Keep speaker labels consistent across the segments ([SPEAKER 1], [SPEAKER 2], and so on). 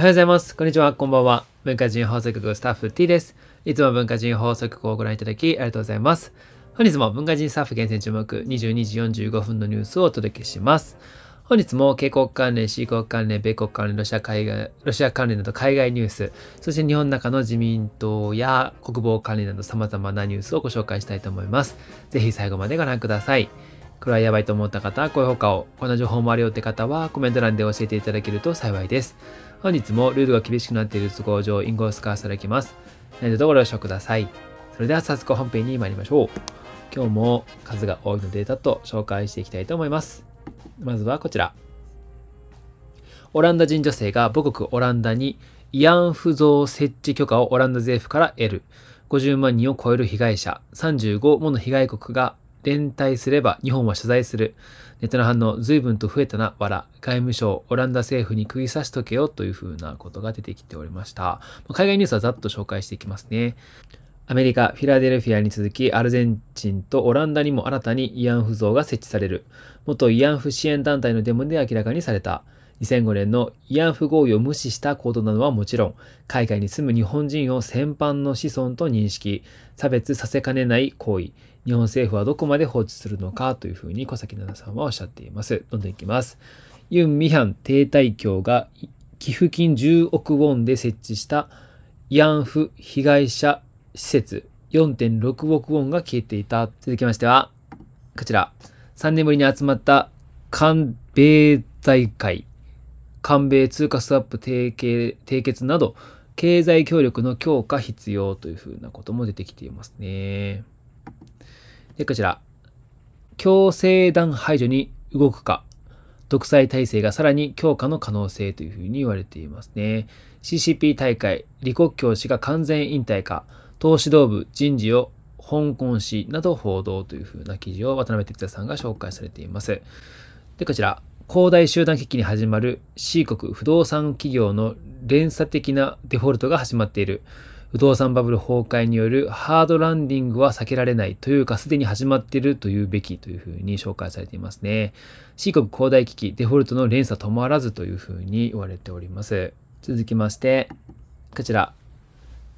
[SPEAKER 1] おはようございます。こんにちは。こんばんは。文化人放送局スタッフ T です。いつも文化人放送局をご覧いただきありがとうございます。本日も文化人スタッフ厳選注目22時45分のニュースをお届けします。本日も警告関連、C 国関連、米国関連、ロシア海外、ロシア関連など海外ニュース、そして日本の中の自民党や国防関連など様々なニュースをご紹介したいと思います。ぜひ最後までご覧ください。これはやばいと思った方は高評価を、こんな情報もあるよって方はコメント欄で教えていただけると幸いです。本日もルールが厳しくなっている都合上、インゴを使わせていただきます。何とご了承ください。それでは早速本編に参りましょう。今日も数が多いのータと紹介していきたいと思います。まずはこちら。オランダ人女性が母国オランダに慰安婦像設置許可をオランダ政府から得る。50万人を超える被害者、35もの被害国が連帯すれば日本は謝罪する。ネットの反応、随分と増えたな、わら。外務省、オランダ政府に釘刺しとけよ、というふうなことが出てきておりました。海外ニュースはざっと紹介していきますね。アメリカ、フィラデルフィアに続き、アルゼンチンとオランダにも新たに慰安婦像が設置される。元慰安婦支援団体のデモで明らかにされた。2005年の慰安婦合意を無視した行動などはもちろん、海外に住む日本人を先般の子孫と認識、差別させかねない行為、日本政府はどこまで放置するのかというふうに小崎奈々さんはおっしゃっています。どんどんいきます。ユン・ミハン停滞協が寄付金10億ウォンで設置した慰安婦被害者施設4.6億ウォンが消えていた。続きましては、こちら。3年ぶりに集まった韓米財界、韓米通貨スワップ締結など、経済協力の強化必要というふうなことも出てきていますね。で、こちら。強制団排除に動くか、独裁体制がさらに強化の可能性というふうに言われていますね。CCP 大会、李克強氏が完全引退か、党指導部人事を香港市など報道というふうな記事を渡辺哲也さんが紹介されています。で、こちら。恒大集団危機に始まる C 国不動産企業の連鎖的なデフォルトが始まっている。不動産バブル崩壊によるハードランディングは避けられないというかすでに始まっているというべきというふうに紹介されていますね。C 国恒大危機、デフォルトの連鎖止まらずというふうに言われております。続きまして、こちら。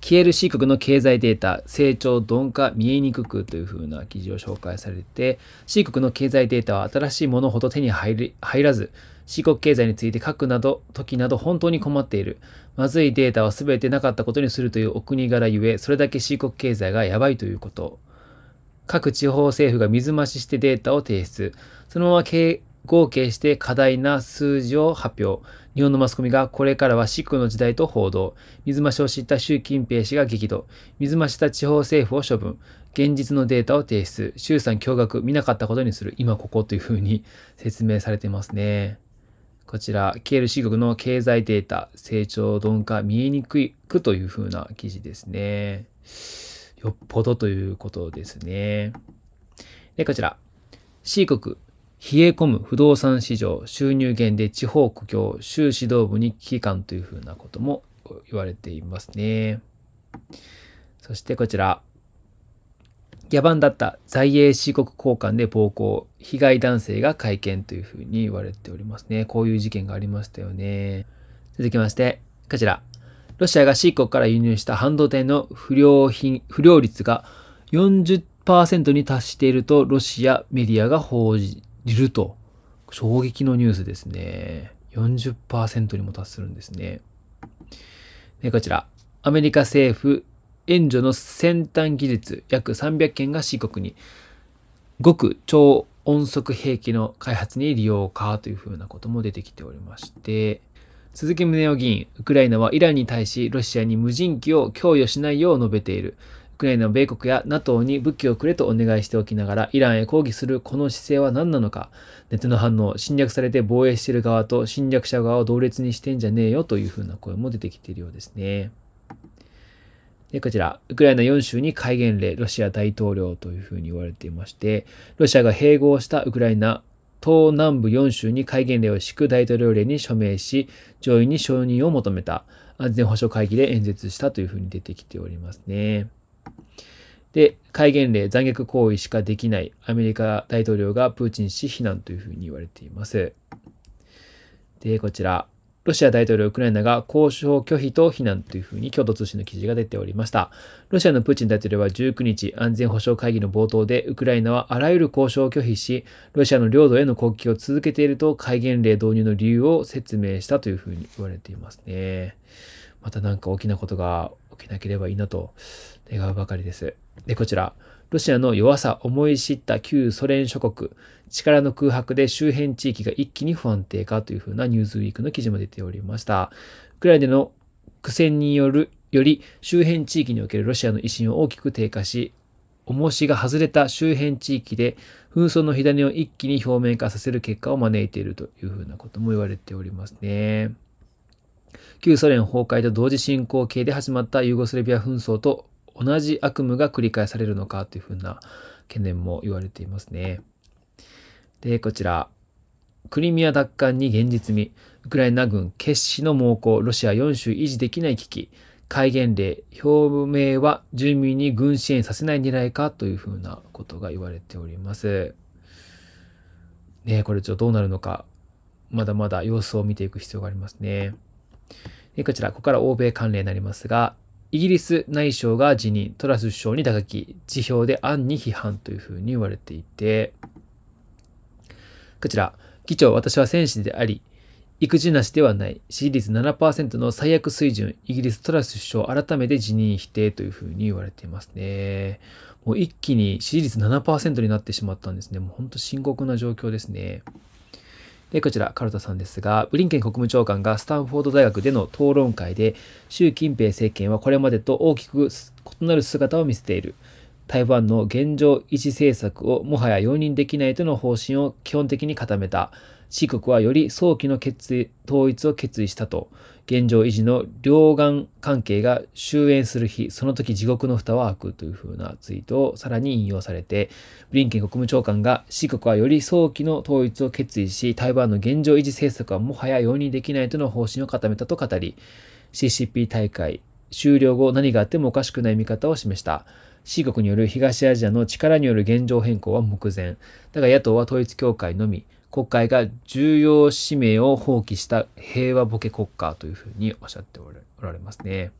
[SPEAKER 1] 消える C 国の経済データ、成長鈍化見えにくくというふうな記事を紹介されて、C 国の経済データは新しいものほど手に入らず、C 国経済について書くなど、時など本当に困っている。まずいデータは全てなかったことにするというお国柄ゆえ、それだけ深刻経済がやばいということ。各地方政府が水増ししてデータを提出。そのまま合計して過大な数字を発表。日本のマスコミがこれからはシッの時代と報道。水増しを知った習近平氏が激怒。水増した地方政府を処分。現実のデータを提出。衆参驚愕。見なかったことにする。今ここというふうに説明されてますね。こちら、KLC 国の経済データ、成長鈍化見えにくいくというふうな記事ですね。よっぽどということですね。で、こちら、C 国、冷え込む不動産市場、収入減で地方苦境、州指導部に危機感というふうなことも言われていますね。そしてこちら、野蛮だった在英四国交換で暴行、被害男性が会見というふうに言われておりますね。こういう事件がありましたよね。続きまして、こちら。ロシアが C 国から輸入した半導体の不良品、不良率が40%に達しているとロシアメディアが報じると。衝撃のニュースですね。40%にも達するんですね。でこちら。アメリカ政府援助の先端技術約300件が C 国に、極超音速兵器の開発に利用かというふうなことも出てきておりまして、鈴木宗男議員、ウクライナはイランに対しロシアに無人機を供与しないよう述べている。ウクライナは米国や NATO に武器をくれとお願いしておきながら、イランへ抗議するこの姿勢は何なのか。ネットの反応、侵略されて防衛している側と侵略者側を同列にしてんじゃねえよというふうな声も出てきているようですね。で、こちら、ウクライナ4州に戒厳令、ロシア大統領というふうに言われていまして、ロシアが併合したウクライナ東南部4州に戒厳令を敷く大統領令に署名し、上院に承認を求めた安全保障会議で演説したというふうに出てきておりますね。で、戒厳令、残虐行為しかできないアメリカ大統領がプーチン氏非難というふうに言われています。で、こちら、ロシア大統領ウクライナが交渉拒否と非難というふうに共同通信の記事が出ておりました。ロシアのプーチン大統領は19日、安全保障会議の冒頭で、ウクライナはあらゆる交渉を拒否し、ロシアの領土への攻撃を続けていると戒厳令導入の理由を説明したというふうに言われていますね。また何か大きなことが起きなければいいなと願うばかりです。で、こちら。ロシアの弱さ、思い知った旧ソ連諸国、力の空白で周辺地域が一気に不安定化というふうなニューズウィークの記事も出ておりました。ウクライナの苦戦による、より周辺地域におけるロシアの威信を大きく低下し、重しが外れた周辺地域で紛争の火種を一気に表面化させる結果を招いているというふうなことも言われておりますね。旧ソ連崩壊と同時進行形で始まったユーゴスラビア紛争と同じ悪夢が繰り返されるのかというふうな懸念も言われていますね。で、こちら。クリミア奪還に現実味。ウクライナ軍決死の猛攻。ロシア4州維持できない危機。戒厳令。表明は住民に軍支援させない狙いかというふうなことが言われております。ねこれちょっとどうなるのか。まだまだ様子を見ていく必要がありますね。でこちら、ここから欧米関連になりますが、イギリス内相が辞任、トラス首相に打撃、辞表で暗に批判というふうに言われていて、こちら、議長、私は戦士であり、育児なしではない、支持率7%の最悪水準、イギリストラス首相改めて辞任否定というふうに言われていますね。もう一気に支持率7%になってしまったんですね。もうほんと深刻な状況ですね。で、こちら、カルタさんですが、ブリンケン国務長官がスタンフォード大学での討論会で、習近平政権はこれまでと大きく異なる姿を見せている。台湾の現状維持政策をもはや容認できないとの方針を基本的に固めた。四国はより早期の決統一を決意したと、現状維持の両岸関係が終焉する日、その時地獄の蓋は開くというふうなツイートをさらに引用されて、ブリンケン国務長官が四国はより早期の統一を決意し、台湾の現状維持政策はもはや容認できないとの方針を固めたと語り、CCP 大会終了後何があってもおかしくない見方を示した。四国による東アジアの力による現状変更は目前。だが野党は統一協会のみ、国会が重要使命を放棄した平和ボケ国家というふうにおっしゃっておられますね。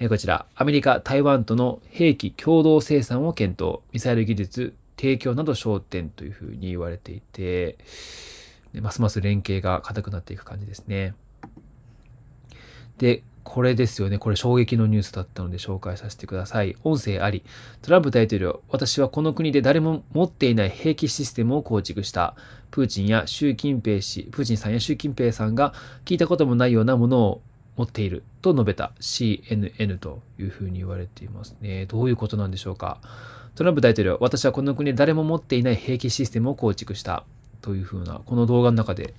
[SPEAKER 1] えこちら、アメリカ、台湾との兵器共同生産を検討、ミサイル技術提供など焦点というふうに言われていて、ますます連携が固くなっていく感じですね。で、これですよね。これ衝撃のニュースだったので紹介させてください。音声あり。トランプ大統領、私はこの国で誰も持っていない兵器システムを構築した。プーチンや習近平氏、プーチンさんや習近平さんが聞いたこともないようなものを持っていると述べた CNN というふうに言われていますね。どういうことなんでしょうか。トランプ大統領、私はこの国で誰も持っていない兵器システムを構築した。というふうな、この動画の中で、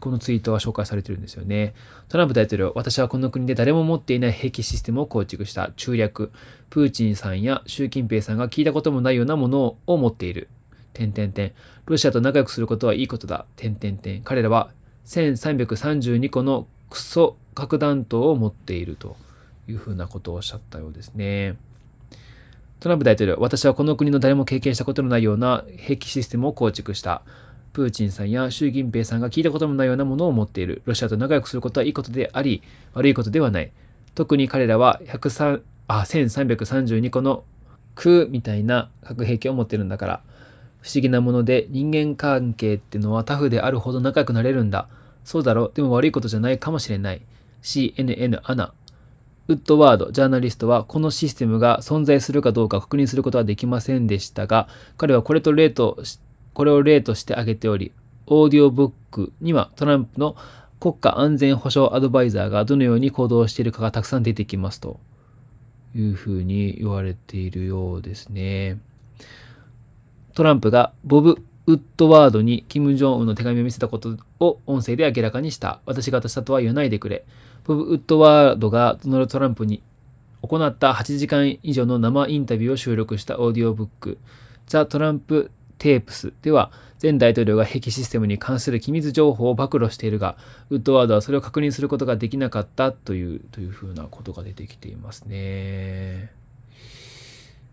[SPEAKER 1] このツイートは紹介されてるんですよね。トランプ大統領、私はこの国で誰も持っていない兵器システムを構築した、中略、プーチンさんや習近平さんが聞いたこともないようなものを持っている。点点点。ロシアと仲良くすることはいいことだ。点点点。彼らは1332個のクソ核弾頭を持っているというふうなことをおっしゃったようですね。トランプ大統領、私はこの国の誰も経験したことのないような兵器システムを構築した。プーチンさんや習近平さんが聞いたこともないようなものを持っている。ロシアと仲良くすることはいいことであり、悪いことではない。特に彼らは103あ1332個の空みたいな核兵器を持っているんだから。不思議なもので人間関係ってのはタフであるほど仲良くなれるんだ。そうだろでも悪いことじゃないかもしれない。CNN アナ。ウッドワード、ジャーナリストは、このシステムが存在するかどうか確認することはできませんでしたが、彼はこれと例としこれを例として挙げており、オーディオブックにはトランプの国家安全保障アドバイザーがどのように行動しているかがたくさん出てきますというふうに言われているようですね。トランプがボブ・ウッドワードにキム・ジョンウンの手紙を見せたことを音声で明らかにした。私が渡したとは言わないでくれ。ボブ・ウッドワードがドナルド・トランプに行った8時間以上の生インタビューを収録したオーディオブック、ザ・トランプテープスでは、前大統領が壁システムに関する機密情報を暴露しているが、ウッドワードはそれを確認することができなかったという、というふうなことが出てきていますね。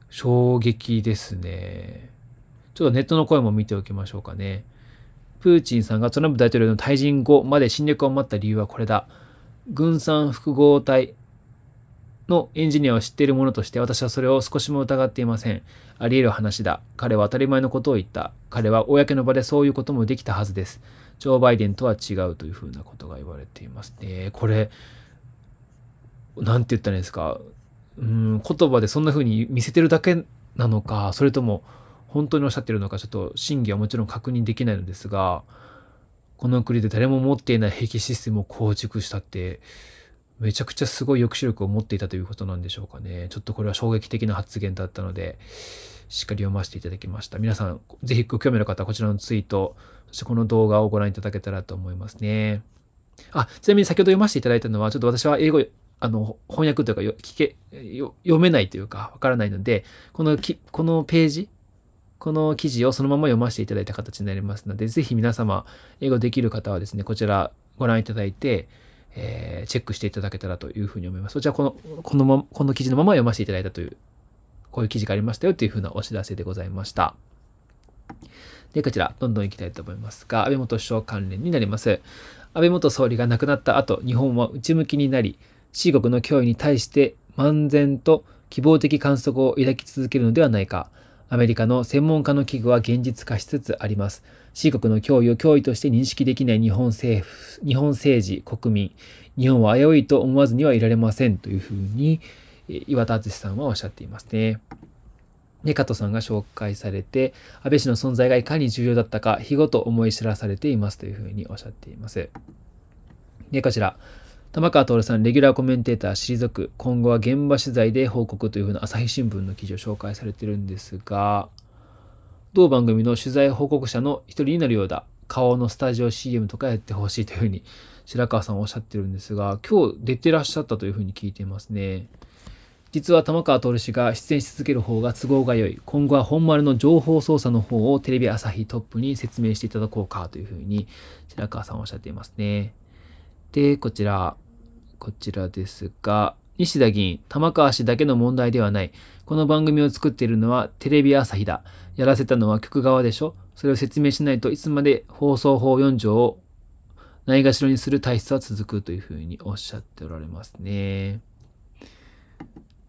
[SPEAKER 1] 衝撃ですね。ちょっとネットの声も見ておきましょうかね。プーチンさんがトランプ大統領の退陣後まで侵略を待った理由はこれだ。軍産複合体のエンジニアを知っている者として私はそれを少しも疑っていません。あり得る話だ。彼は当たり前のことを言った。彼は公の場でそういうこともできたはずです。ジョー・バイデンとは違うというふうなことが言われていますね。これ、なんて言ったらいいですか。うん、言葉でそんなふうに見せてるだけなのか、それとも本当におっしゃってるのか、ちょっと真偽はもちろん確認できないのですが、この国で誰も持っていない兵器システムを構築したって、めちゃくちゃすごい抑止力を持っていたということなんでしょうかね。ちょっとこれは衝撃的な発言だったので、しっかり読ませていただきました。皆さん、ぜひご興味の方はこちらのツイート、そしてこの動画をご覧いただけたらと思いますね。あ、ちなみに先ほど読ませていただいたのは、ちょっと私は英語、あの、翻訳というか、聞け、読めないというか、わからないので、このき、このページ、この記事をそのまま読ませていただいた形になりますので、ぜひ皆様、英語できる方はですね、こちらご覧いただいて、えー、チェックしていただけたらというふうに思います。そちらこの、このま、この記事のまま読ませていただいたという、こういう記事がありましたよというふうなお知らせでございました。で、こちら、どんどん行きたいと思いますが、安倍元首相関連になります。安倍元総理が亡くなった後、日本は内向きになり、中国の脅威に対して漫然と希望的観測を抱き続けるのではないか。アメリカの専門家の危惧は現実化しつつあります。四国の脅威を脅威として認識できない日本政府、日本政治、国民、日本は危ういと思わずにはいられませんというふうに、岩田敦さんはおっしゃっていますね。で、加藤さんが紹介されて、安倍氏の存在がいかに重要だったか、日ごと思い知らされていますというふうにおっしゃっています。で、こちら。玉川徹さん、レギュラーコメンテーター、退く、今後は現場取材で報告というふうな朝日新聞の記事を紹介されてるんですが、同番組の取材報告者の一人になるようだ。顔のスタジオ CM とかやってほしいというふうに白川さんおっしゃってるんですが、今日出てらっしゃったというふうに聞いていますね。実は玉川徹氏が出演し続ける方が都合が良い。今後は本丸の情報操作の方をテレビ朝日トップに説明していただこうかというふうに白川さんおっしゃっていますね。で、こちら。こちらですが、西田議員、玉川氏だけの問題ではない。この番組を作っているのはテレビ朝日だ。やらせたのは局側でしょそれを説明しないといつまで放送法4条をないがしろにする体質は続くというふうにおっしゃっておられますね。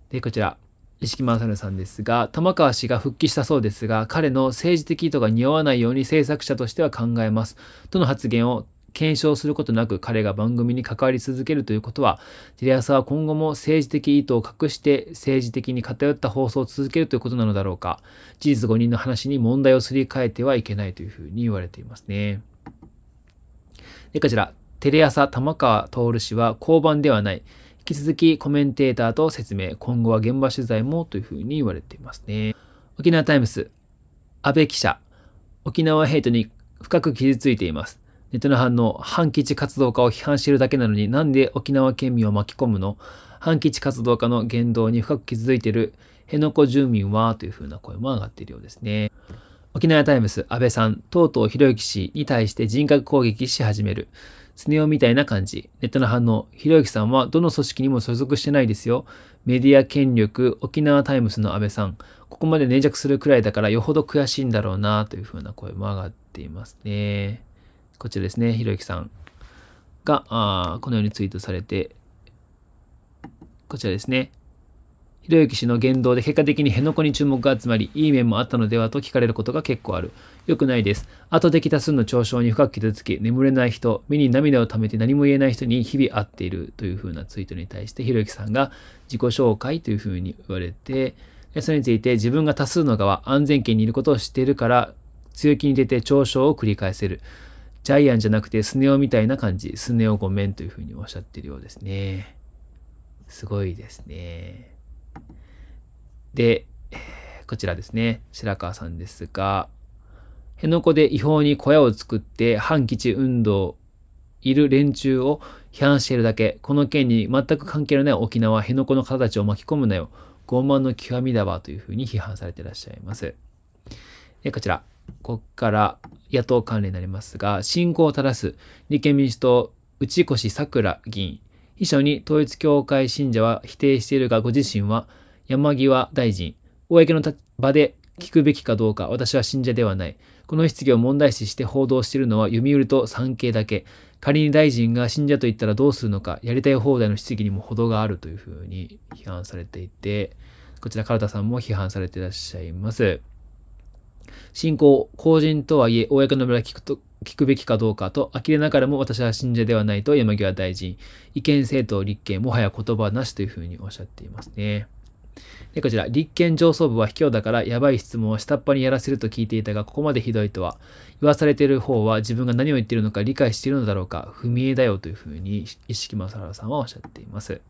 [SPEAKER 1] で、こちら。石木正さんですが、玉川氏が復帰したそうですが、彼の政治的意図が匂わないように制作者としては考えます。との発言を検証することなく彼が番組に関わり続けるということは、テレ朝は今後も政治的意図を隠して政治的に偏った放送を続けるということなのだろうか。事実誤認の話に問題をすり替えてはいけないというふうに言われていますね。で、こちら、テレ朝玉川徹氏は交番ではない。引き続きコメンテーターと説明、今後は現場取材もというふうに言われていますね。沖縄タイムス、安倍記者、沖縄ヘイトに深く傷ついています。ネットの反の反基地活動家を批判しているだけなのになんで沖縄県民を巻き込むの反基地活動家の言動に深く傷ついている辺野古住民はというふうな声も上がっているようですね。沖縄タイムス、安倍さん、とうとうひろゆき氏に対して人格攻撃し始める。スネ夫みたいな感じ。ネットの反応。ひろゆきさんはどの組織にも所属してないですよ。メディア権力、沖縄タイムスの安倍さん。ここまで粘着するくらいだからよほど悔しいんだろうなというふうな声も上がっていますね。こちらですね、ひろゆきさんが、あこのようにツイートされて、こちらですね、ひろゆき氏の言動で結果的に辺野古に注目が集まり、いい面もあったのではと聞かれることが結構ある。よくないです。後できた数の嘲笑に深く傷つき、眠れない人、目に涙を溜めて何も言えない人に日々会っているというふうなツイートに対して、ひろゆきさんが自己紹介というふうに言われて、それについて自分が多数の側、安全圏にいることを知っているから、強気に出て嘲笑を繰り返せる。ジャイアンじゃなくてスネ夫みたいな感じ。スネ夫ごめんというふうにおっしゃってるようですね。すごいですね。で、こちらですね。白川さんですが、辺野古で違法に小屋を作って反基地運動いる連中を批判しているだけ。この件に全く関係のない沖縄、辺野古の方たちを巻き込むなよ。傲慢の極みだわというふうに批判されていらっしゃいます。で、こちら。ここから、野党関連になりますが、信仰を正す立憲民主党内越さくら議員、秘書に統一教会信者は否定しているが、ご自身は山際大臣、公の場で聞くべきかどうか、私は信者ではない。この質疑を問題視して報道しているのは読売と産経だけ。仮に大臣が信者と言ったらどうするのか、やりたい放題の質疑にも程があるというふうに批判されていて、こちら、唐田さんも批判されていらっしゃいます。信仰、公人とはいえ、公の場で聞くと、聞くべきかどうかと、呆れながらも私は信者ではないと山際大臣、違憲政党立憲、もはや言葉なしというふうにおっしゃっていますね。で、こちら、立憲上層部は卑怯だからやばい質問を下っ端にやらせると聞いていたが、ここまでひどいとは、言わされている方は自分が何を言っているのか理解しているのだろうか、不明絵だよというふうに、一色正原さんはおっしゃっています。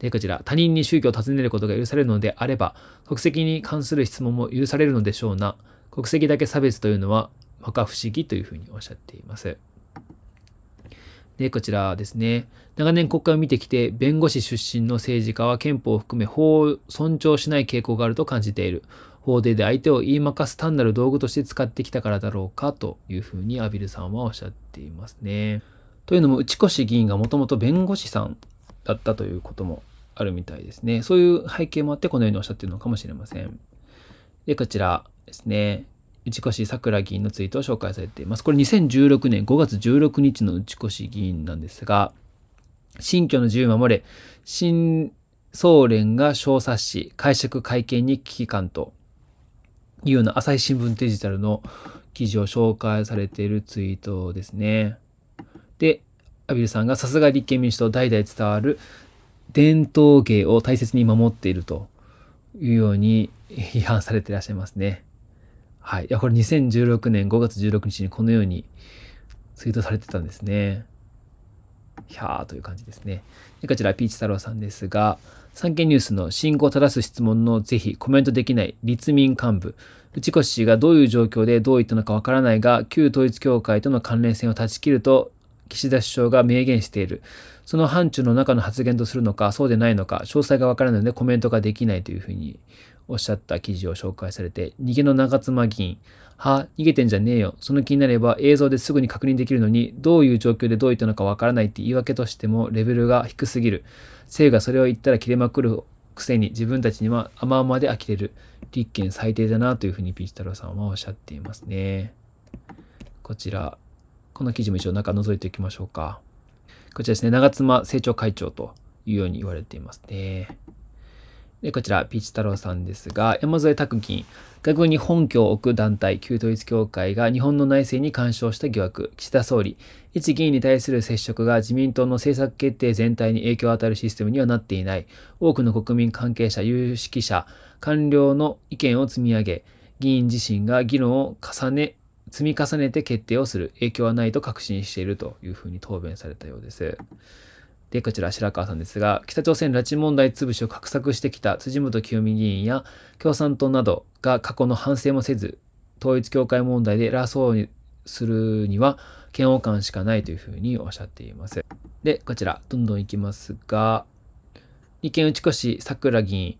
[SPEAKER 1] で、こちら、他人に宗教を尋ねることが許されるのであれば、国籍に関する質問も許されるのでしょうな。国籍だけ差別というのは摩訶不思議というふうにおっしゃっています。で、こちらですね。長年国会を見てきて、弁護士出身の政治家は憲法を含め法を尊重しない傾向があると感じている。法廷で相手を言い負かす単なる道具として使ってきたからだろうかというふうにアビルさんはおっしゃっていますね。というのも、内越議員がもともと弁護士さんだったということもあるみたいですね。そういう背景もあって、このようにおっしゃっているのかもしれません。で、こちら。ですね、内越さくら議員のツイートを紹介されています。これ2016年5月16日の内越議員なんですが、新居の自由守れ、新総連が小冊子、解釈会見に危機感と、いうような朝日新聞デジタルの記事を紹介されているツイートですね。で、アビルさんがさすが立憲民主党代々伝わる伝統芸を大切に守っているというように批判されていらっしゃいますね。はい。いや、これ2016年5月16日にこのようにツイートされてたんですね。ひゃーという感じですね。でこちら、ピーチ太郎さんですが、産経ニュースの進行を正す質問の是非コメントできない立民幹部、内越氏がどういう状況でどう言ったのかわからないが、旧統一教会との関連性を断ち切ると岸田首相が明言している。その範疇の中の発言とするのか、そうでないのか、詳細がわからないのでコメントができないというふうにおっしゃった記事を紹介されて、逃げの長妻議員、は、逃げてんじゃねえよ。その気になれば映像ですぐに確認できるのに、どういう状況でどういったのかわからないって言い訳としてもレベルが低すぎる。生がそれを言ったら切れまくるくせに自分たちには甘々で呆れる。立憲最低だなというふうにピーチ太郎さんはおっしゃっていますね。こちら、この記事も一応中覗いていきましょうか。こちらですね、長妻政調会長というように言われていますね。でこちら、ピーチ太郎さんですが、山添拓金、国に本拠を置く団体、旧統一協会が日本の内政に干渉した疑惑、岸田総理、一議員に対する接触が自民党の政策決定全体に影響を与えるシステムにはなっていない、多くの国民関係者、有識者、官僚の意見を積み上げ、議員自身が議論を重ね、積み重ねて決定をする影響はないと確信しているというふうに答弁されたようです。で、こちら白川さんですが、北朝鮮拉致問題潰しを画策してきた辻元清美議員や共産党などが過去の反省もせず、統一教会問題で偉そうにするには嫌悪感しかないというふうにおっしゃっています。で、こちら、どんどんいきますが、立憲打ち越し桜議員、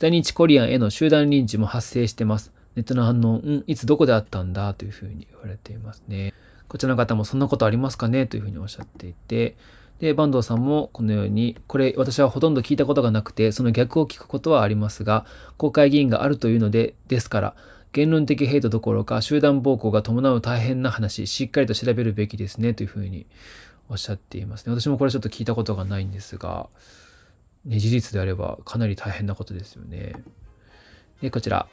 [SPEAKER 1] 在日コリアンへの集団臨時も発生してます。ネットの反応、うん、いつどこであったんだというふうに言われていますね。こちらの方もそんなことありますかねというふうにおっしゃっていて、で、坂東さんもこのように、これ私はほとんど聞いたことがなくて、その逆を聞くことはありますが、国会議員があるというので、ですから、言論的ヘイトどころか集団暴行が伴う大変な話、しっかりと調べるべきですね、というふうにおっしゃっていますね。私もこれちょっと聞いたことがないんですが、ね、事実であればかなり大変なことですよね。で、こちら、